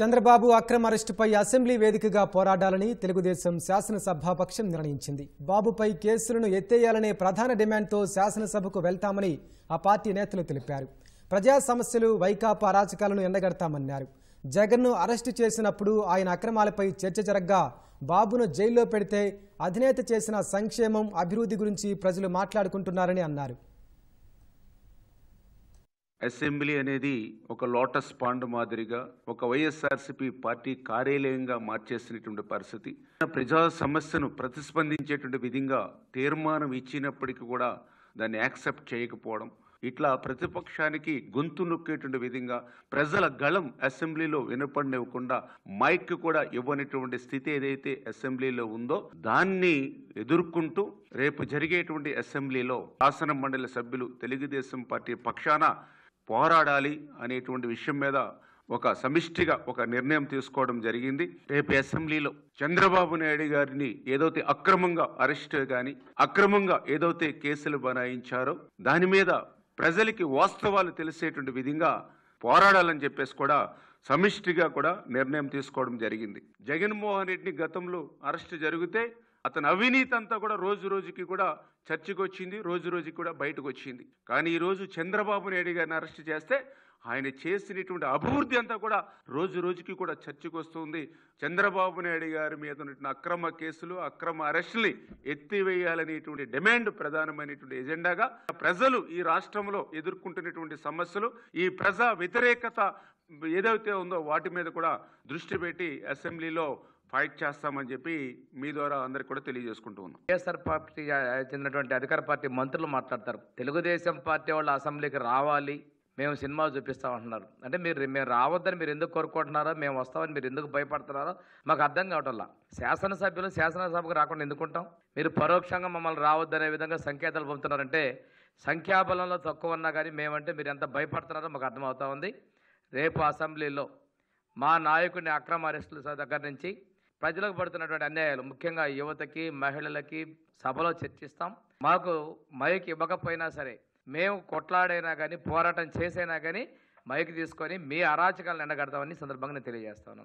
చంద్రబాబు అక్రమ అరెస్టుపై అసెంబ్లీ వేదికగా పోరాడాలని తెలుగుదేశం శాసనసభాపక్షం నిర్ణయించింది బాబుపై కేసులను ఎత్తేయాలనే ప్రధాన డిమాండ్తో శాసనసభకు వెళ్తామని ఆ పార్టీ నేతలు తెలిపారు ప్రజా సమస్యలు వైకాపా అరాచకాలను ఎండగడతామన్నారు జగన్ను అరెస్టు చేసినప్పుడు ఆయన అక్రమాలపై చర్చ జరగ్గా బాబును జైల్లో పెడితే అధినేత చేసిన సంక్షేమం అభివృద్ధి గురించి ప్రజలు మాట్లాడుకుంటున్నారని అన్నారు అసెంబ్లీ అనేది ఒక లోటస్ పాండ్ మాదిరిగా ఒక వైఎస్ఆర్సిపి పార్టీ కార్యాలయంగా మార్చేసినటువంటి పరిస్థితి ప్రజా సమస్యను ప్రతిస్పందించేటువంటి విధంగా తీర్మానం ఇచ్చినప్పటికీ కూడా దాన్ని యాక్సెప్ట్ చేయకపోవడం ఇట్లా ప్రతిపక్షానికి గొంతు నొక్కేటువంటి విధంగా ప్రజల గళం అసెంబ్లీలో వినపడినివ్వకుండా మైక్ కూడా ఇవ్వనటువంటి స్థితి ఏదైతే అసెంబ్లీలో ఉందో దాన్ని ఎదుర్కొంటూ రేపు జరిగేటువంటి అసెంబ్లీలో శాసన మండలి సభ్యులు తెలుగుదేశం పార్టీ పక్షాన పోరాడాలి అనేటువంటి విషయం మీద ఒక సమిష్టిగా ఒక నిర్ణయం తీసుకోవడం జరిగింది రేపు అసెంబ్లీలో చంద్రబాబు నాయుడు గారిని ఏదైతే అక్రమంగా అరెస్ట్ కానీ అక్రమంగా ఏదైతే కేసులు బనాయించారో దాని మీద ప్రజలకి వాస్తవాలు తెలిసేటువంటి విధంగా పోరాడాలని చెప్పేసి కూడా సమిష్టిగా కూడా నిర్ణయం తీసుకోవడం జరిగింది జగన్మోహన్ రెడ్డిని గతంలో అరెస్ట్ జరిగితే అతని అవినీతి అంతా కూడా రోజు రోజుకి కూడా చర్చకు వచ్చింది రోజు రోజుకి కూడా బయటకు వచ్చింది కానీ ఈరోజు చంద్రబాబు నాయుడు గారిని అరెస్ట్ చేస్తే ఆయన చేసినటువంటి అభివృద్ధి అంతా కూడా రోజు రోజుకి కూడా చర్చకు వస్తుంది చంద్రబాబు నాయుడు గారి మీద ఉన్నటువంటి అక్రమ కేసులు అక్రమ అరెస్టుల్ని ఎత్తివేయాలనేటువంటి డిమాండ్ ప్రధానమైనటువంటి ఎజెండాగా ప్రజలు ఈ రాష్ట్రంలో ఎదుర్కొంటున్నటువంటి సమస్యలు ఈ ప్రజా వ్యతిరేకత ఏదైతే ఉందో వాటి మీద కూడా దృష్టి పెట్టి అసెంబ్లీలో ఫైట్ చేస్తామని చెప్పి మీ ద్వారా అందరికి కూడా తెలియజేసుకుంటూ ఉన్నాం వైఎస్ఆర్ పార్టీ చెందినటువంటి అధికార పార్టీ మంత్రులు మాట్లాడతారు తెలుగుదేశం పార్టీ వాళ్ళు అసెంబ్లీకి రావాలి మేము సినిమా చూపిస్తామంటున్నారు అంటే మీరు మేము రావద్దని మీరు ఎందుకు కోరుకుంటున్నారో మేము వస్తామని మీరు ఎందుకు భయపడుతున్నారో మాకు అర్థం కావటంలా శాసనసభ్యులు శాసనసభకు రాకుండా ఎందుకుంటాం మీరు పరోక్షంగా మమ్మల్ని రావద్దనే విధంగా సంకేతాలు పంపుతున్నారంటే సంఖ్యాబలంలో తక్కువ ఉన్నా కానీ మేమంటే మీరు ఎంత భయపడుతున్నారో మాకు అర్థమవుతా ఉంది రేపు అసెంబ్లీలో మా నాయకుడిని అక్రమ అరెస్టుల దగ్గర నుంచి ప్రజలకు పడుతున్నటువంటి అన్యాయాలు ముఖ్యంగా యువతకి మహిళలకి సభలో చర్చిస్తాం మాకు మైక్ ఇవ్వకపోయినా సరే మేము కొట్లాడైనా కానీ పోరాటం చేసైనా కానీ మైక్ తీసుకొని మీ అరాచకాలను ఎండగడతామని సందర్భంగా నేను తెలియజేస్తాను